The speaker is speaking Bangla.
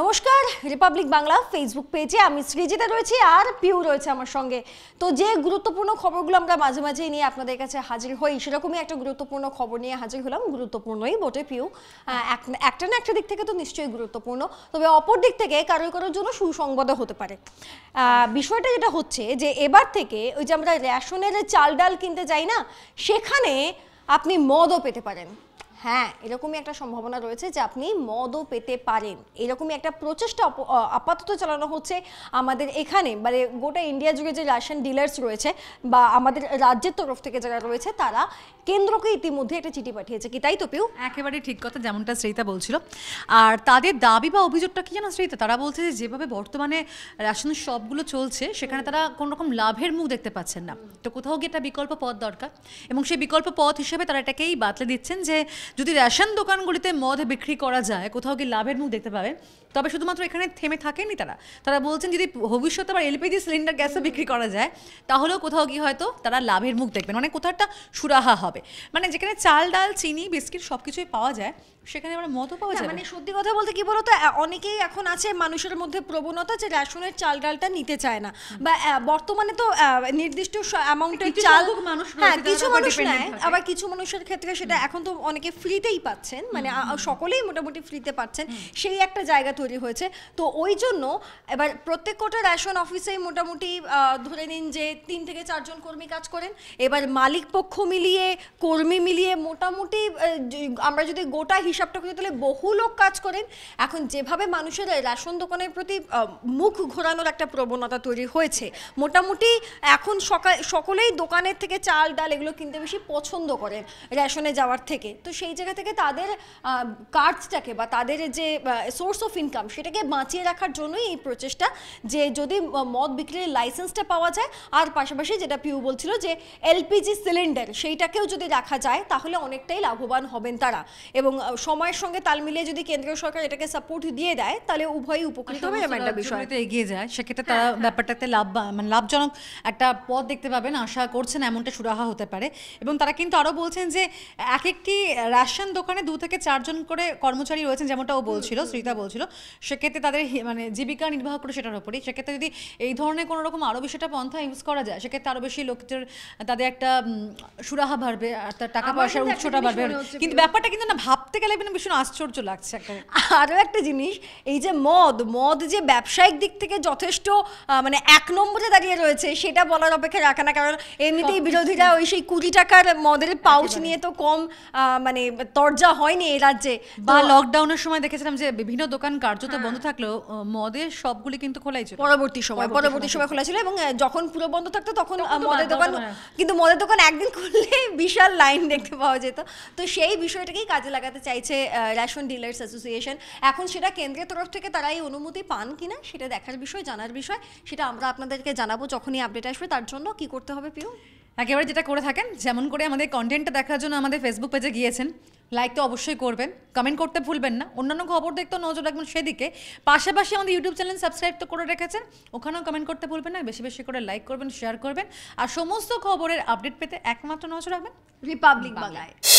নমস্কার রিপাবলিক বাংলা ফেসবুক পেজে আমি সৃজিতা রয়েছি আর পিউ রয়েছে আমার সঙ্গে তো যে গুরুত্বপূর্ণ খবরগুলো আমরা মাঝে মাঝেই নিয়ে আপনাদের কাছে হাজির হই সেরকমই একটা গুরুত্বপূর্ণ খবর নিয়ে হাজির হলাম গুরুত্বপূর্ণই বটে পিউ একটা না একটা দিক থেকে তো নিশ্চয়ই গুরুত্বপূর্ণ তবে অপর দিক থেকে কারোর কারোর জন্য সুসংবাদ হতে পারে বিষয়টা যেটা হচ্ছে যে এবার থেকে ওই যে আমরা রেশনের চাল ডাল কিনতে যাই না সেখানে আপনি মদও পেতে পারেন হ্যাঁ এরকমই একটা সম্ভাবনা রয়েছে যে আপনি মদও পেতে পারেন এরকমই একটা প্রচেষ্টা আপাতত চালানো হচ্ছে আমাদের এখানে মানে গোটা ইন্ডিয়া জুড়ে যে রাশিয়ান ডিলার্স রয়েছে বা আমাদের রাজ্যের তরফ থেকে যারা রয়েছে তারা কেন্দ্রকে ইতিমধ্যে একটা চিঠি পাঠিয়েছে কি তাই তো পেউ একেবারে ঠিক কথা যেমনটা শ্রীতা বলছিল আর তাদের দাবি বা অভিযোগটা কি জানো শ্রীতা তারা বলছে যে যেভাবে বর্তমানে রাশন সবগুলো চলছে সেখানে তারা কোনো রকম লাভের মুখ দেখতে পাচ্ছেন না তো কোথাও গিয়ে একটা বিকল্প পথ দরকার এবং সেই বিকল্প পথ হিসেবে তারা এটাকেই বাতলে দিচ্ছেন যে যদি রেশন দোকানগুলিতে মদ বিক্রি করা যায় কোথাও কি লাভের মুখ দেখতে পাবে তবে শুধুমাত্র এখানে থেমে থাকেনি তারা তারা বলছেন যদি ভবিষ্যতে আবার এলপিজি সিলিন্ডার গ্যাসও বিক্রি করা যায় তাহলেও কোথাও কি হয়তো তারা লাভের মুখ দেখবেন মানে কোথাও একটা সুরাহা হবে মানে যেখানে চাল ডাল চিনি বিস্কিট সব কিছুই পাওয়া যায় সেখানে আমরা মত পাওয়া যায় মানে সত্যি কথা বলতে কি বলতো অনেকেই এখন আছে মানুষের মধ্যে প্রবণতা যে রেশনের চাল ডালটা নিতে চায় না বা বর্তমানে তো নির্দিষ্ট অ্যামাউন্টের চাল মানুষ হ্যাঁ কিছু মানুষ নেয় আবার কিছু মানুষের ক্ষেত্রে সেটা এখন তো অনেকে ফ্রিতেই পাচ্ছেন মানে সকলেই মোটামুটি ফ্রিতে পাচ্ছেন সেই একটা জায়গা তৈরি হয়েছে তো ওই জন্য এবার প্রত্যেক কোটা রেশন অফিসেই মোটামুটি ধরে নিন যে তিন থেকে চারজন কর্মী কাজ করেন এবার মালিক পক্ষ মিলিয়ে কর্মী মিলিয়ে মোটামুটি আমরা যদি গোটা হিসাবটা খুঁজে তাহলে বহু লোক কাজ করেন এখন যেভাবে মানুষের রেশন দোকানের প্রতি মুখ ঘোরানোর একটা প্রবণতা তৈরি হয়েছে মোটামুটি এখন সকাল সকলেই দোকানের থেকে চাল ডাল এগুলো কিনতে বেশি পছন্দ করেন রেশনে যাওয়ার থেকে তো সেই জায়গা থেকে তাদের কার্ডসটাকে বা তাদের যে সোর্স অফ ইনকাম সেটাকে বাঁচিয়ে রাখার জন্যই এই প্রচেষ্টা যে যদি মদ বিক্রির লাইসেন্সটা পাওয়া যায় আর পাশাপাশি যেটা পিউ বলছিল যে এলপিজি সিলিন্ডার সেইটাকেও যদি রাখা যায় তাহলে অনেকটাই লাভবান হবেন তারা এবং সময়ের সঙ্গে তাল মিলিয়ে যদি কেন্দ্রীয় সরকার এটাকে সাপোর্ট দিয়ে দেয় তাহলে উভয়ই উপকৃত হবে এমন একটা বিষয় এগিয়ে যায় সেক্ষেত্রে তারা হ্যাঁ, হ্যাঁ। ব্যাপারটাতে লাভ মানে লাভজনক একটা পথ দেখতে পাবেন আশা করছেন এমনটা সুরাহা হতে পারে এবং তারা কিন্তু আরও বলছেন যে এক একটি রেশন দোকানে দু থেকে চারজন করে কর্মচারী রয়েছেন যেমনটা ও বলছিল শ্রীতা বলছিল সেক্ষেত্রে তাদের মানে জীবিকা নির্বাহ করে সেটার উপরেই সেক্ষেত্রে যদি এই ধরনের কোনো রকম আরও বেশি একটা পন্থা ইউজ করা যায় সেক্ষেত্রে আরও বেশি লোকদের তাদের একটা সুরাহা বাড়বে আর তার টাকা পয়সার উৎসটা বাড়বে কিন্তু ব্যাপারটা কিন্তু না ভাবতে গেলে লাগবে না ভীষণ আশ্চর্য লাগছে আরও একটা জিনিস এই যে মদ মদ যে ব্যবসায়িক দিক থেকে যথেষ্ট মানে এক নম্বরে দাঁড়িয়ে রয়েছে সেটা বলার অপেক্ষা রাখে না কারণ এমনিতেই বিরোধীরা ওই সেই কুড়ি টাকার মদের পাউচ নিয়ে তো কম মানে তরজা হয়নি এ রাজ্যে বা লকডাউনের সময় দেখেছিলাম যে বিভিন্ন দোকান কার্যত হ্যাঁ। বন্ধ থাকলেও মদের সবগুলি কিন্তু খোলাই ছিল পরবর্তী সময় পরবর্তী সময় খোলা ছিল এবং যখন পুরো বন্ধ থাকতো তখন মদের দোকান কিন্তু মদের দোকান একদিন খুললে বিশাল লাইন দেখতে পাওয়া যেত তো সেই বিষয়টাকেই কাজে লাগাতে চাই হয়েছে রেশন ডিলার্স অ্যাসোসিয়েশন এখন সেটা কেন্দ্রের তরফ থেকে তারা এই অনুমতি পান কিনা সেটা দেখার বিষয় জানার বিষয় সেটা আমরা আপনাদেরকে জানাবো যখনই আপডেট আসবে তার জন্য কি করতে হবে পিউ একেবারে যেটা করে থাকেন যেমন করে আমাদের কন্টেন্টটা দেখার জন্য আমাদের ফেসবুক পেজে গিয়েছেন লাইক তো অবশ্যই করবেন কমেন্ট করতে ভুলবেন না অন্যান্য খবর দেখতেও নজর রাখবেন সেদিকে পাশাপাশি আমাদের ইউটিউব চ্যানেল সাবস্ক্রাইব তো করে রেখেছেন ওখানেও কমেন্ট করতে ভুলবেন না বেশি বেশি করে লাইক করবেন শেয়ার করবেন আর সমস্ত খবরের আপডেট পেতে একমাত্র নজর রাখবেন রিপাবলিক বাংলায়